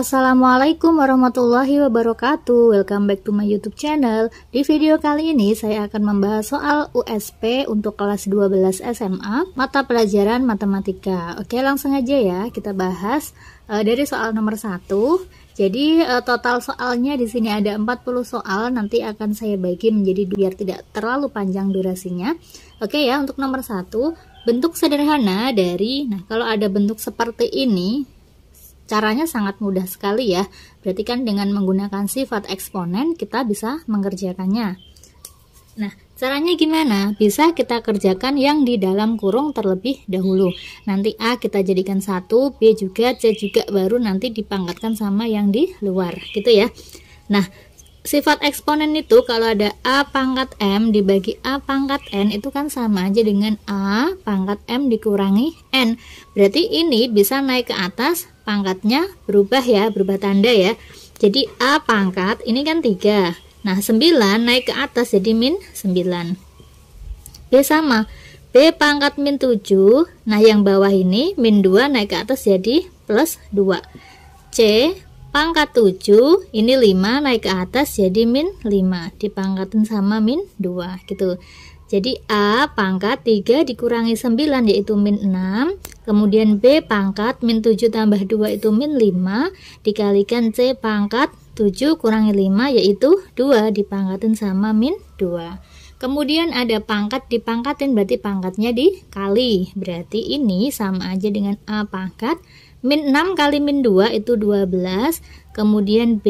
Assalamualaikum warahmatullahi wabarakatuh Welcome back to my youtube channel Di video kali ini saya akan membahas soal USP untuk kelas 12 SMA Mata pelajaran matematika Oke langsung aja ya kita bahas uh, dari soal nomor 1 Jadi uh, total soalnya di sini ada 40 soal Nanti akan saya bagi menjadi biar tidak terlalu panjang durasinya Oke ya untuk nomor 1 Bentuk sederhana dari, nah kalau ada bentuk seperti ini, Caranya sangat mudah sekali ya. Berarti kan dengan menggunakan sifat eksponen kita bisa mengerjakannya. Nah, caranya gimana? Bisa kita kerjakan yang di dalam kurung terlebih dahulu. Nanti A kita jadikan satu, B juga, C juga baru nanti dipangkatkan sama yang di luar, gitu ya. Nah, sifat eksponen itu kalau ada A pangkat M dibagi A pangkat N itu kan sama aja dengan A pangkat M dikurangi N. Berarti ini bisa naik ke atas pangkatnya berubah ya, berubah tanda ya. Jadi A pangkat ini kan 3. Nah, 9 naik ke atas jadi min 9. B sama. B pangkat min 7. Nah, yang bawah ini min 2 naik ke atas jadi plus 2. C Pangkat 7, ini 5 naik ke atas jadi min 5 Dipangkatin sama min 2 gitu Jadi A pangkat 3 dikurangi 9 yaitu min 6 Kemudian B pangkat min 7 tambah 2 itu min 5 Dikalikan C pangkat 7 kurangi 5 yaitu 2 dipangkatin sama min 2 Kemudian ada pangkat dipangkatin berarti pangkatnya dikali Berarti ini sama aja dengan A pangkat Min 6 kali min 2 itu 12, kemudian B,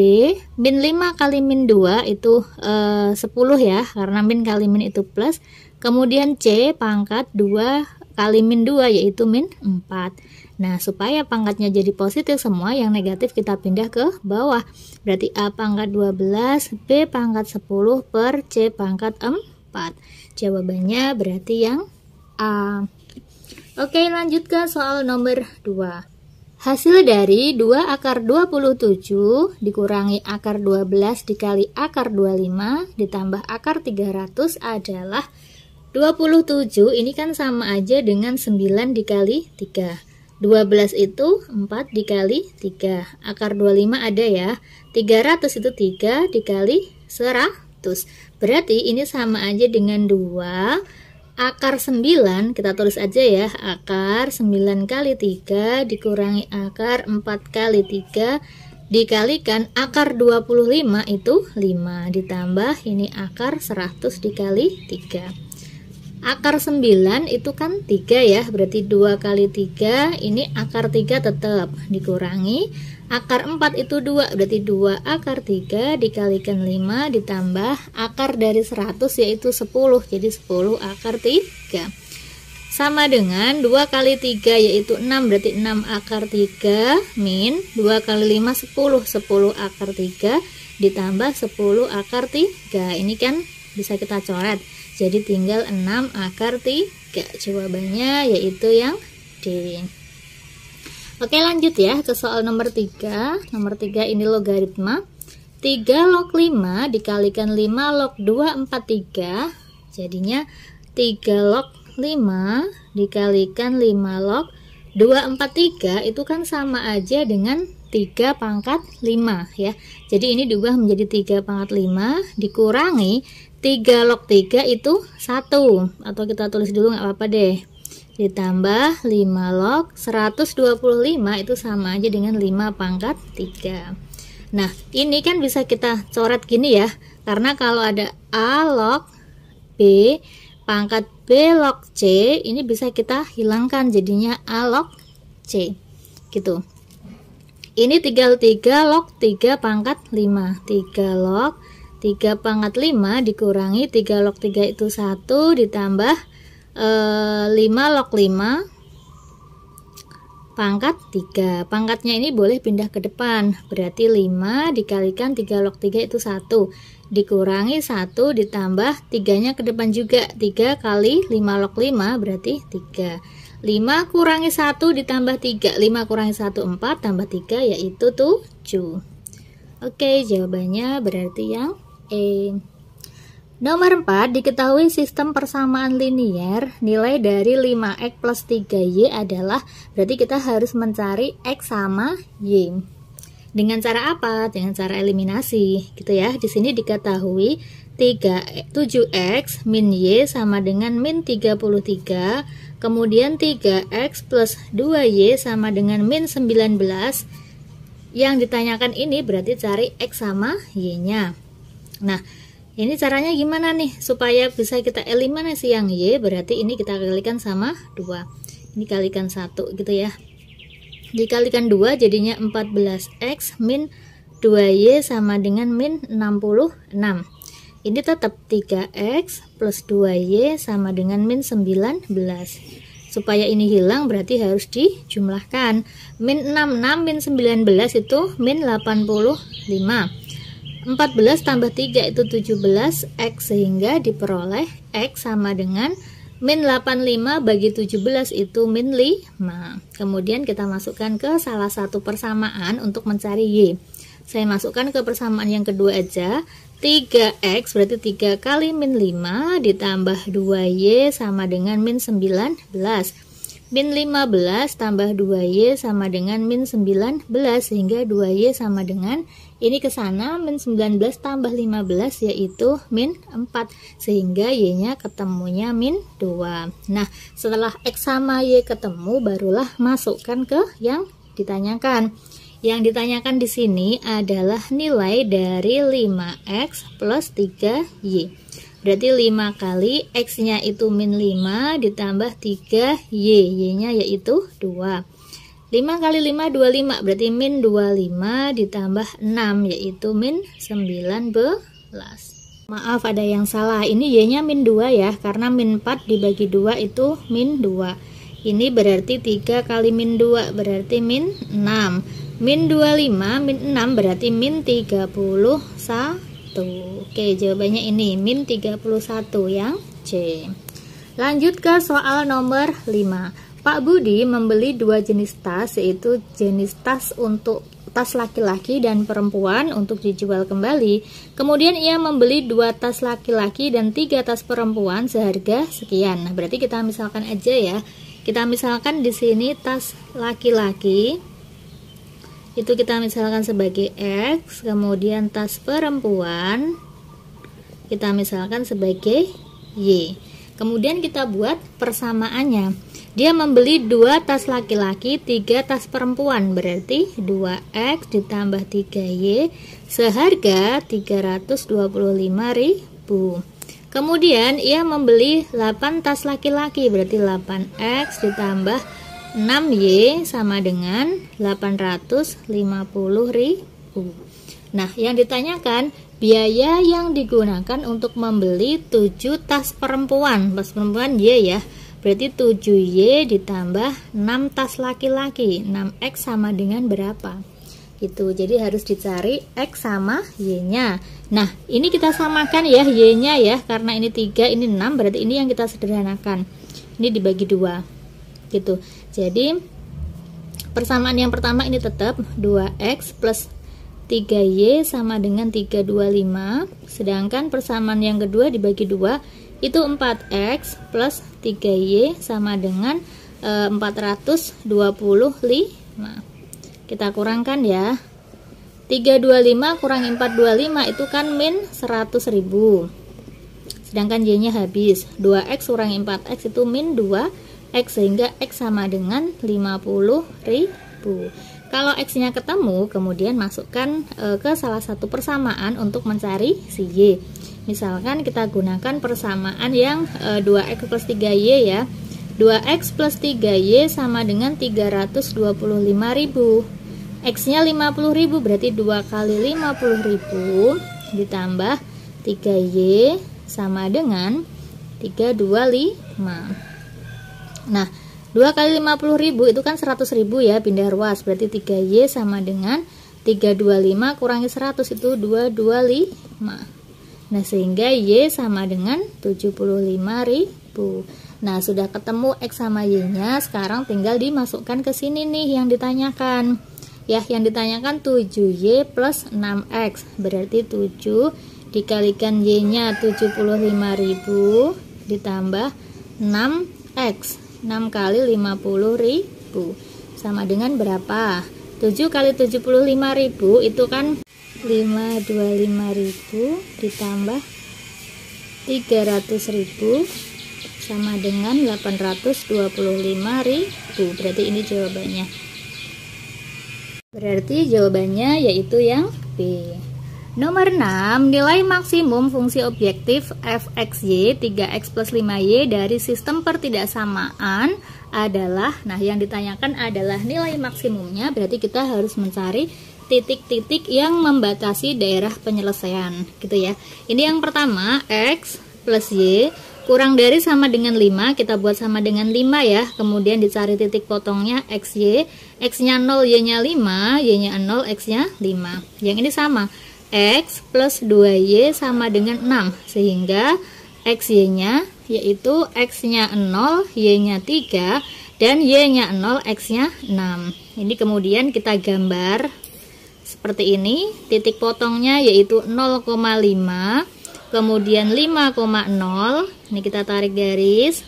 min 5 kali min 2 itu e, eh, 10 ya, karena min kali min itu plus, kemudian C pangkat 2 kali min 2 yaitu min 4. Nah, supaya pangkatnya jadi positif semua, yang negatif kita pindah ke bawah. Berarti A pangkat 12, B pangkat 10 per C pangkat 4. Jawabannya berarti yang A. Oke, lanjut ke soal nomor 2. Hasil dari 2 akar 27 dikurangi akar 12 dikali akar 25 ditambah akar 300 adalah 27 ini kan sama aja dengan 9 dikali 3. 12 itu 4 dikali 3. Akar 25 ada ya. 300 itu 3 dikali 100. Berarti ini sama aja dengan 2 akar 9 kita tulis aja ya akar 9 kali 3 dikurangi akar 4 kali 3 dikalikan akar 25 itu 5 ditambah ini akar 100 dikali 3 akar 9 itu kan 3 ya berarti 2 kali 3 ini akar 3 tetap dikurangi akar 4 itu 2 berarti 2 akar 3 dikalikan 5 ditambah akar dari 100 yaitu 10 jadi 10 akar 3 sama dengan 2 kali 3 yaitu 6 berarti 6 akar 3 min 2 kali 5 10 10 akar 3 ditambah 10 akar 3 ini kan bisa kita coret jadi tinggal 6 akar 3 jawabannya yaitu yang D Oke lanjut ya ke soal nomor 3 Nomor 3 ini logaritma 3 log 5 dikalikan 5 log 2 4 3 Jadinya 3 log 5 dikalikan 5 log 2 4 3 itu kan sama aja dengan 3 pangkat 5 ya Jadi ini diubah menjadi 3 pangkat 5 dikurangi 3 log 3 itu 1 Atau kita tulis dulu nggak apa-apa deh ditambah 5 log 125 itu sama aja dengan 5 pangkat 3 nah ini kan bisa kita coret gini ya karena kalau ada A log B pangkat B log C ini bisa kita hilangkan jadinya A log C gitu ini 3 log 3 pangkat 5 3 log 3 pangkat 5 dikurangi 3 log 3 itu 1 ditambah 5 log 5 pangkat 3 pangkatnya ini boleh pindah ke depan berarti 5 dikalikan 3 log 3 itu 1 dikurangi 1 ditambah 3 nya ke depan juga 3 kali 5 log 5 berarti 3 5 kurangi 1 ditambah 3 5 kurangi 1 4 tambah 3 yaitu 7 Oke jawabannya berarti yang E Nomor 4, diketahui sistem persamaan linier nilai dari 5x plus 3y adalah berarti kita harus mencari x sama y. Dengan cara apa? Dengan cara eliminasi, gitu ya. Di sini diketahui 3 7x min y sama dengan min 33, kemudian 3x plus 2y sama dengan min 19. Yang ditanyakan ini berarti cari x sama y-nya. Nah, ini caranya gimana nih supaya bisa kita eliminasi yang Y berarti ini kita kalikan sama 2 ini kalikan 1 gitu ya dikalikan 2 jadinya 14X min 2Y sama dengan min 66 ini tetap 3X plus 2Y sama dengan min 19 supaya ini hilang berarti harus dijumlahkan min 66 min 19 itu min 85 14 tambah 3 itu 17 X sehingga diperoleh X sama dengan min 85 bagi 17 itu min 5 kemudian kita masukkan ke salah satu persamaan untuk mencari Y saya masukkan ke persamaan yang kedua aja 3X berarti 3 kali min 5 ditambah 2Y sama dengan min 19 min 15 tambah 2y sama dengan min 19 sehingga 2y sama dengan ini ke sana min 19 tambah 15 yaitu min 4 sehingga y-nya ketemunya min 2. Nah, setelah x sama y ketemu barulah masukkan ke yang ditanyakan. Yang ditanyakan di sini adalah nilai dari 5x plus 3y. Berarti 5 kali x-nya itu min 5 ditambah 3y, y-nya yaitu 2. 5 kali 5 25 berarti min 25 ditambah 6 yaitu min 19 maaf ada yang salah ini Y nya min 2 ya karena min 4 dibagi 2 itu min 2 ini berarti 3 kali min 2 berarti min 6 min 25 min 6 berarti min 31 oke jawabannya ini min 31 yang C lanjut ke soal nomor 5 Pak Budi membeli dua jenis tas yaitu jenis tas untuk tas laki-laki dan perempuan untuk dijual kembali. Kemudian ia membeli dua tas laki-laki dan tiga tas perempuan seharga sekian. Nah, berarti kita misalkan aja ya. Kita misalkan di sini tas laki-laki itu kita misalkan sebagai X, kemudian tas perempuan kita misalkan sebagai Y. Kemudian kita buat persamaannya. Dia membeli dua tas laki-laki, tiga tas perempuan, berarti 2x ditambah 3y seharga 325 ribu. Kemudian ia membeli 8 tas laki-laki, berarti 8x ditambah 6y sama dengan 850 ribu. Nah, yang ditanyakan biaya yang digunakan untuk membeli 7 tas perempuan tas perempuan Y iya ya berarti 7Y ditambah 6 tas laki-laki 6X sama dengan berapa gitu jadi harus dicari X sama Y nya nah ini kita samakan ya Y nya ya karena ini 3 ini 6 berarti ini yang kita sederhanakan ini dibagi dua gitu jadi persamaan yang pertama ini tetap 2X plus 3Y sama dengan 325 sedangkan persamaan yang kedua dibagi 2 itu 4X plus 3Y sama dengan e, eh, 425 kita kurangkan ya 325 kurang 425 itu kan min 100 ribu sedangkan Y nya habis 2X kurang 4X itu min 2X sehingga X sama dengan 50 ribu ribu. Kalau X-nya ketemu, kemudian masukkan e, ke salah satu persamaan untuk mencari si Y. Misalkan kita gunakan persamaan yang e, 2X plus 3Y ya. 2X plus 3Y sama dengan 325 ribu. X-nya 50 ribu, berarti 2 kali ribu ditambah 3Y sama dengan 325. Nah, 2 kali 50 ribu itu kan 100 ribu ya pindah ruas berarti 3Y sama dengan 325 kurangi 100 itu 225 nah sehingga Y sama dengan 75 ribu nah sudah ketemu X sama Y nya sekarang tinggal dimasukkan ke sini nih yang ditanyakan ya yang ditanyakan 7Y plus 6X berarti 7 dikalikan Y nya 75 ribu ditambah 6X 6 kali 50 ribu sama dengan berapa 7 kali 75 ribu itu kan 525 ribu ditambah 300 ribu sama dengan 825 ribu berarti ini jawabannya berarti jawabannya yaitu yang B Nomor 6, nilai maksimum fungsi objektif fxy 3x plus 5y dari sistem pertidaksamaan adalah, nah yang ditanyakan adalah nilai maksimumnya, berarti kita harus mencari titik-titik yang membatasi daerah penyelesaian, gitu ya. Ini yang pertama, x plus y kurang dari sama dengan 5 kita buat sama dengan 5 ya kemudian dicari titik potongnya xy x nya 0 y nya 5 y nya 0 x nya 5 yang ini sama X plus 2Y sama dengan 6 Sehingga XY-nya yaitu X-nya 0, Y-nya 3 Dan Y-nya 0, X-nya 6 Ini kemudian kita gambar seperti ini Titik potongnya yaitu 0,5 Kemudian 5,0 Ini kita tarik garis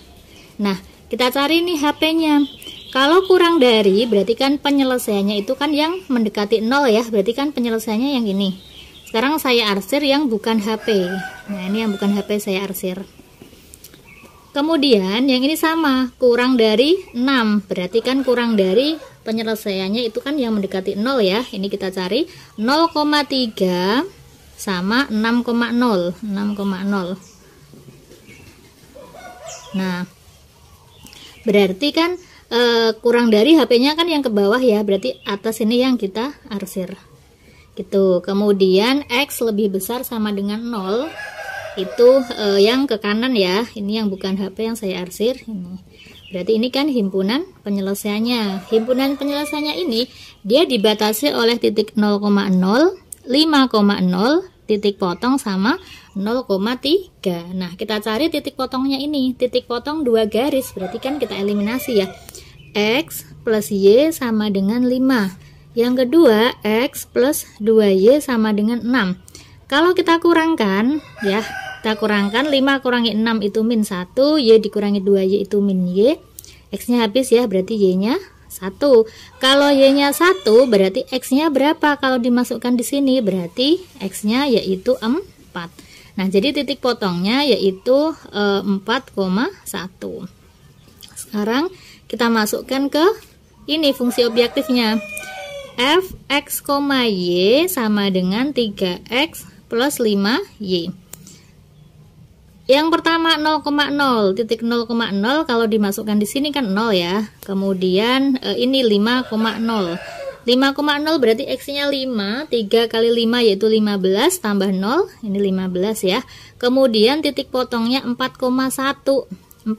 Nah kita cari nih HP-nya kalau kurang dari berarti kan penyelesaiannya itu kan yang mendekati 0 ya berarti kan penyelesaiannya yang ini sekarang saya arsir yang bukan HP nah ini yang bukan HP saya arsir kemudian yang ini sama kurang dari 6 berarti kan kurang dari penyelesaiannya itu kan yang mendekati 0 ya ini kita cari 0,3 sama 6,0 6,0 nah berarti kan e, kurang dari HP-nya kan yang ke bawah ya berarti atas ini yang kita arsir gitu kemudian X lebih besar sama dengan 0 itu eh, yang ke kanan ya ini yang bukan HP yang saya arsir ini berarti ini kan himpunan penyelesaiannya himpunan penyelesaiannya ini dia dibatasi oleh titik 0,0 5,0 titik potong sama 0,3 nah kita cari titik potongnya ini titik potong dua garis berarti kan kita eliminasi ya X plus Y sama dengan 5 yang kedua, X plus 2Y sama dengan 6. Kalau kita kurangkan, ya, kita kurangkan 5 kurangi 6 itu min 1, Y dikurangi 2Y itu min Y. X-nya habis ya, berarti Y-nya 1. Kalau Y-nya 1, berarti X-nya berapa? Kalau dimasukkan di sini, berarti X-nya yaitu 4. Nah, jadi titik potongnya yaitu e, eh, 4,1. Sekarang kita masukkan ke ini fungsi objektifnya f fx, y sama dengan 3x plus 5y. Yang pertama 0,0 titik 0,0 kalau dimasukkan di sini kan 0 ya. Kemudian eh, ini 5,0. 5,0 berarti x-nya 5, 3 kali 5 yaitu 15 tambah 0, ini 15 ya. Kemudian titik potongnya 4,1. 4,1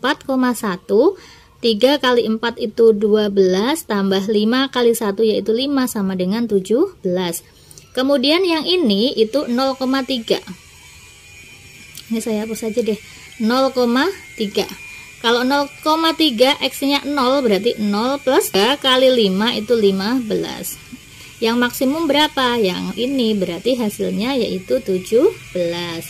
3 kali 4 itu 12, tambah 5 kali 1 yaitu 5 sama dengan 17. Kemudian yang ini itu 0,3. Ini saya hapus aja deh. 0,3. Kalau 0,3 X-nya 0 berarti 0 plus 3 kali 5 itu 15 yang maksimum berapa? Yang ini berarti hasilnya yaitu 17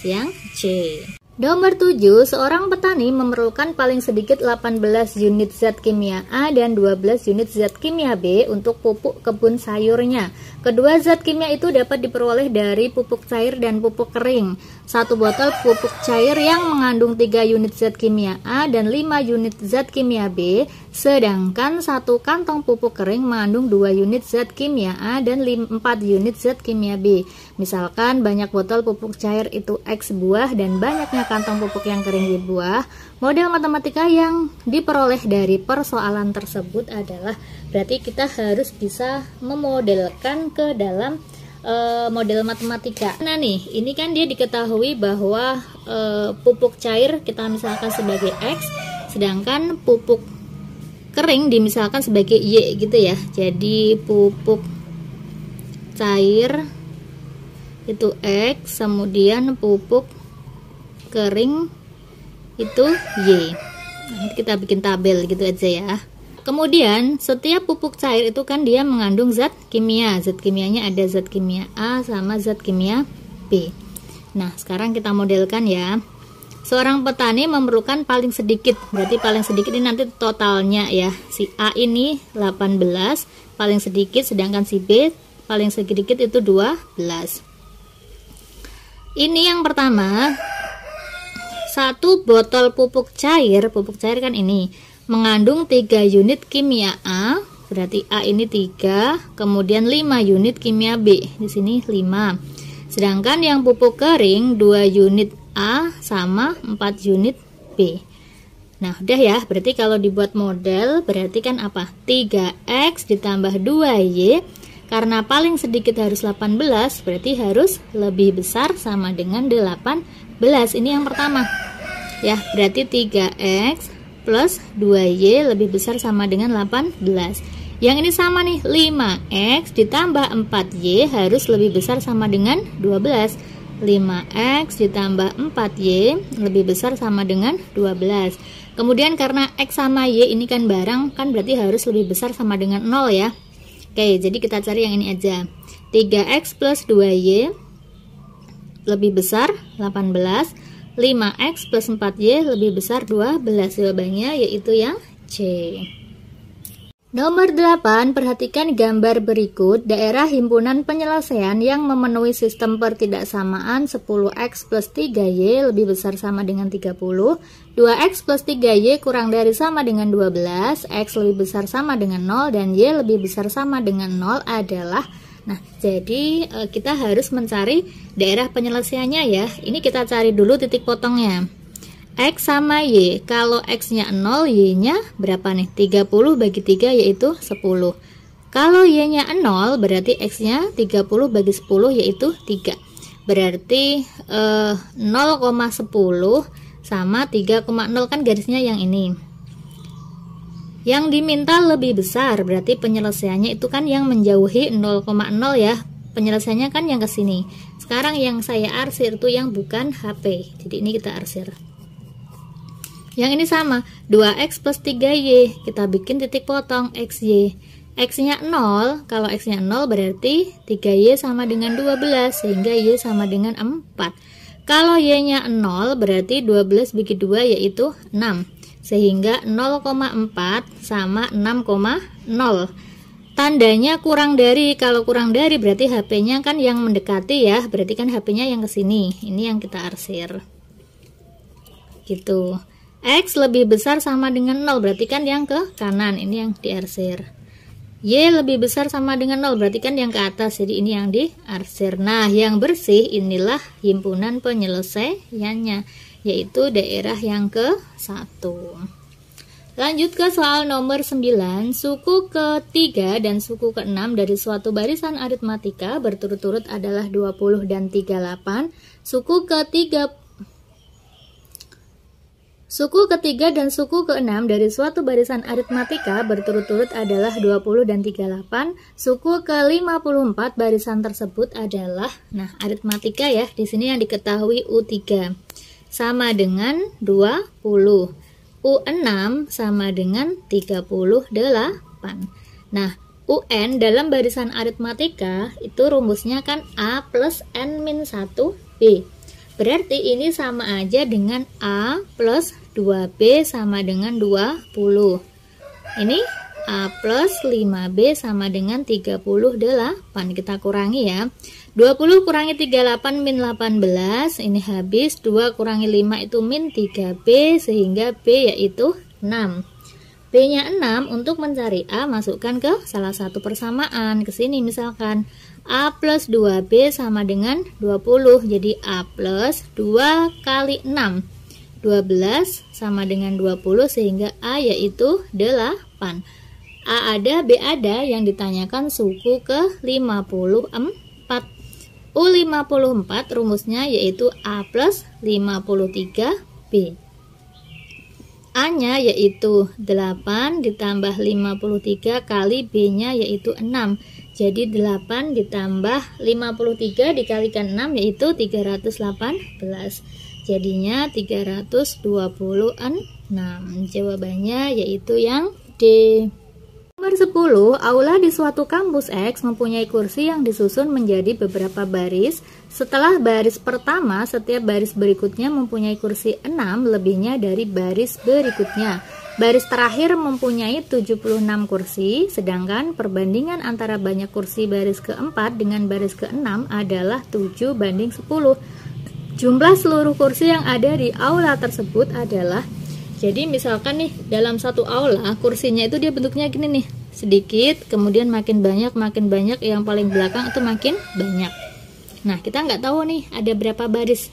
yang C. Nomor 7, seorang petani memerlukan paling sedikit 18 unit zat kimia A dan 12 unit zat kimia B untuk pupuk kebun sayurnya. Kedua zat kimia itu dapat diperoleh dari pupuk cair dan pupuk kering satu botol pupuk cair yang mengandung 3 unit zat kimia A dan 5 unit zat kimia B, sedangkan satu kantong pupuk kering mengandung 2 unit zat kimia A dan 4 unit zat kimia B. Misalkan banyak botol pupuk cair itu X buah dan banyaknya kantong pupuk yang kering Y buah, model matematika yang diperoleh dari persoalan tersebut adalah berarti kita harus bisa memodelkan ke dalam uh, model matematika. Nah nih, ini kan dia diketahui bahwa uh, pupuk cair kita misalkan sebagai X, sedangkan pupuk kering dimisalkan sebagai Y gitu ya. Jadi pupuk cair itu X, kemudian pupuk kering itu Y. Nanti kita bikin tabel gitu aja ya. Kemudian setiap pupuk cair itu kan dia mengandung zat kimia. Zat kimianya ada zat kimia A sama zat kimia B. Nah, sekarang kita modelkan ya. Seorang petani memerlukan paling sedikit, berarti paling sedikit ini nanti totalnya ya. Si A ini 18 paling sedikit sedangkan si B paling sedikit itu 12. Ini yang pertama. Satu botol pupuk cair, pupuk cair kan ini mengandung 3 unit kimia A, berarti A ini 3, kemudian 5 unit kimia B, di sini 5. Sedangkan yang pupuk kering 2 unit A sama 4 unit B. Nah, udah ya, berarti kalau dibuat model, berarti kan apa? 3X ditambah 2Y, karena paling sedikit harus 18, berarti harus lebih besar sama dengan 18. Ini yang pertama. Ya, berarti 3X plus 2Y lebih besar sama dengan 18. Yang ini sama nih, 5X ditambah 4Y harus lebih besar sama dengan 12. 5x ditambah 4y lebih besar sama dengan 12 kemudian karena x sama y ini kan barang kan berarti harus lebih besar sama dengan 0 ya oke jadi kita cari yang ini aja 3x plus 2y lebih besar 18 5x plus 4y lebih besar 12 jawabannya yaitu yang C. Nomor 8, perhatikan gambar berikut daerah himpunan penyelesaian yang memenuhi sistem pertidaksamaan 10x plus 3y lebih besar sama dengan 30, 2x plus 3y kurang dari sama dengan 12, x lebih besar sama dengan 0, dan y lebih besar sama dengan 0 adalah 0. Nah, jadi e, kita harus mencari daerah penyelesaiannya ya. Ini kita cari dulu titik potongnya. X sama Y. Kalau X-nya 0, Y-nya berapa nih? 30 bagi 3 yaitu 10. Kalau Y-nya 0, berarti X-nya 30 bagi 10 yaitu 3. Berarti e, eh, 0,10 sama 3,0 kan garisnya yang ini. Yang diminta lebih besar berarti penyelesaiannya itu kan yang menjauhi 0,0 ya. Penyelesaiannya kan yang ke sini. Sekarang yang saya arsir itu yang bukan HP. Jadi ini kita arsir. Yang ini sama, 2x plus 3y, kita bikin titik potong xy. X-nya 0, kalau X-nya 0 berarti 3Y sama dengan 12, sehingga Y sama dengan 4. Kalau Y-nya 0 berarti 12 bagi 2 yaitu 6 sehingga 0,4 sama 6,0 tandanya kurang dari kalau kurang dari berarti HP-nya kan yang mendekati ya berarti kan HP-nya yang kesini ini yang kita arsir gitu X lebih besar sama dengan 0 berarti kan yang ke kanan ini yang diarsir Y lebih besar sama dengan 0 berarti kan yang ke atas jadi ini yang diarsir nah yang bersih inilah himpunan penyelesaiannya yaitu daerah yang ke-1. Lanjut ke soal nomor 9, suku ke-3 dan suku ke-6 dari suatu barisan aritmatika berturut-turut adalah 20 dan 38. Suku ke-3 Suku ketiga dan suku keenam dari suatu barisan aritmatika berturut-turut adalah 20 dan 38. Suku ke-54 barisan tersebut adalah nah aritmatika ya, di sini yang diketahui U3 sama dengan 20. U6 sama dengan 38. Nah, UN dalam barisan aritmatika itu rumusnya kan A plus N min 1B. Berarti ini sama aja dengan A plus 2B sama dengan 20. Ini A plus 5B sama dengan 38. Kita kurangi ya. 20 kurangi 38 min 18 ini habis 2 kurangi 5 itu min 3B sehingga B yaitu 6 B nya 6 untuk mencari A masukkan ke salah satu persamaan ke sini misalkan A plus 2B sama dengan 20 jadi A plus 2 kali 6 12 sama dengan 20 sehingga A yaitu 8 A ada B ada yang ditanyakan suku ke 54 U54 rumusnya yaitu A plus 53B. A-nya yaitu 8 ditambah 53 kali B-nya yaitu 6. Jadi 8 ditambah 53 dikalikan 6 yaitu 318. Jadinya 326. Jawabannya yaitu yang D. Nomor 10, aula di suatu kampus X mempunyai kursi yang disusun menjadi beberapa baris. Setelah baris pertama, setiap baris berikutnya mempunyai kursi 6 lebihnya dari baris berikutnya. Baris terakhir mempunyai 76 kursi, sedangkan perbandingan antara banyak kursi baris keempat dengan baris keenam adalah 7 banding 10. Jumlah seluruh kursi yang ada di aula tersebut adalah jadi misalkan nih dalam satu aula kursinya itu dia bentuknya gini nih sedikit, kemudian makin banyak makin banyak yang paling belakang itu makin banyak. Nah kita nggak tahu nih ada berapa baris.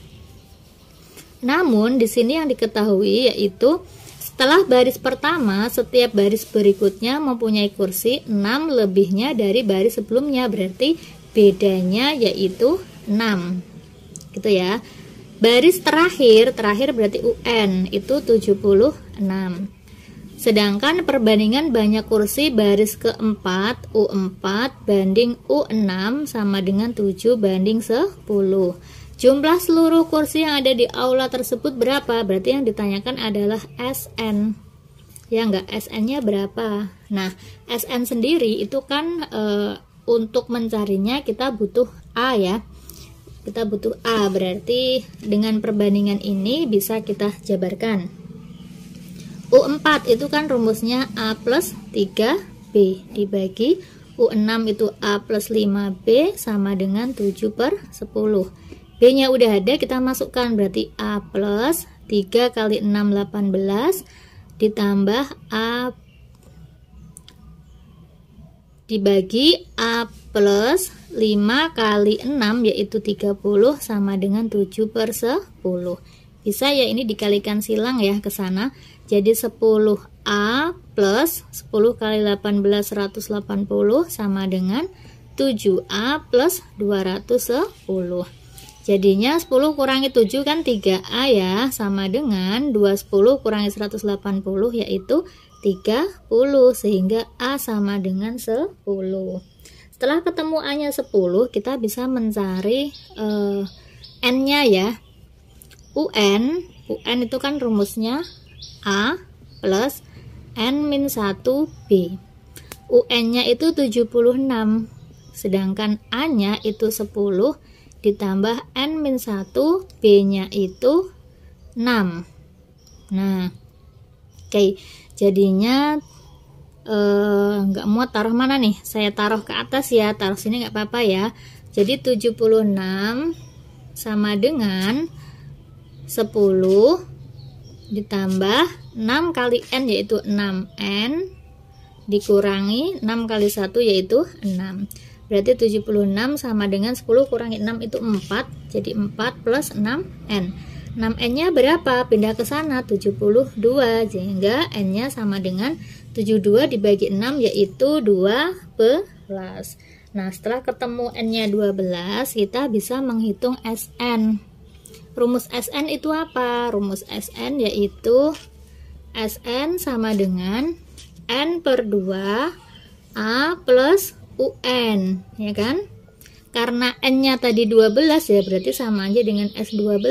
Namun di sini yang diketahui yaitu setelah baris pertama, setiap baris berikutnya mempunyai kursi 6 lebihnya dari baris sebelumnya. Berarti bedanya yaitu 6. Gitu ya. Baris terakhir, terakhir berarti UN itu 76. Sedangkan perbandingan banyak kursi baris keempat U4 banding U6 sama dengan 7 banding 10. Jumlah seluruh kursi yang ada di aula tersebut berapa? Berarti yang ditanyakan adalah SN. Ya enggak, SN-nya berapa? Nah, SN sendiri itu kan e, untuk mencarinya kita butuh A ya kita butuh A berarti dengan perbandingan ini bisa kita jabarkan U4 itu kan rumusnya A plus 3B dibagi U6 itu A plus 5B sama dengan 7 per 10 B nya udah ada kita masukkan berarti A plus 3 kali 6 18 ditambah A dibagi A plus 5 kali 6 yaitu 30 sama dengan 7 per 10 bisa ya ini dikalikan silang ya ke sana jadi 10A plus 10 kali 18 180 sama dengan 7A plus 210 Jadinya 10 kurangi 7 kan 3A ya, sama dengan 210 kurangi 180 yaitu 30, sehingga A sama dengan 10. Setelah ketemu A-nya 10, kita bisa mencari uh, N-nya ya. UN, UN itu kan rumusnya A plus N min 1B. UN-nya itu 76, sedangkan A-nya itu 10, ditambah N-1 B-nya itu 6 nah oke okay. jadinya eh, nggak uh, mau taruh mana nih saya taruh ke atas ya taruh sini nggak apa-apa ya jadi 76 sama dengan 10 ditambah 6 kali N yaitu 6N dikurangi 6 kali 1 yaitu 6 Berarti 76 sama dengan 10 kurangi 6 itu 4. Jadi 4 plus 6N. 6N-nya berapa? Pindah ke sana 72. Sehingga N-nya sama dengan 72 dibagi 6 yaitu 12. Nah, setelah ketemu N-nya 12, kita bisa menghitung SN. Rumus SN itu apa? Rumus SN yaitu SN sama dengan N per 2 A plus UN, ya kan? Karena N-nya tadi 12 ya, berarti sama aja dengan S12.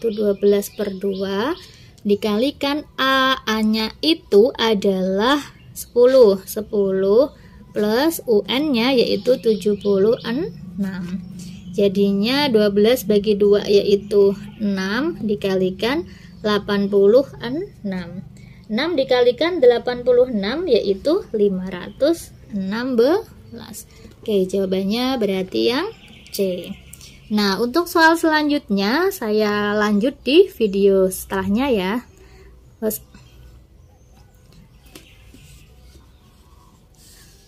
Itu 12 per 2 dikalikan A. A-nya itu adalah 10. 10 plus UN-nya yaitu 76. Jadinya 12 bagi 2 yaitu 6 dikalikan 86. 6 dikalikan 86 yaitu 516 Oke, jawabannya berarti yang C. Nah, untuk soal selanjutnya saya lanjut di video setelahnya ya.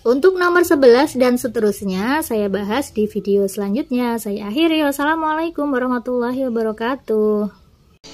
Untuk nomor 11 dan seterusnya saya bahas di video selanjutnya. Saya akhiri. Wassalamualaikum warahmatullahi wabarakatuh.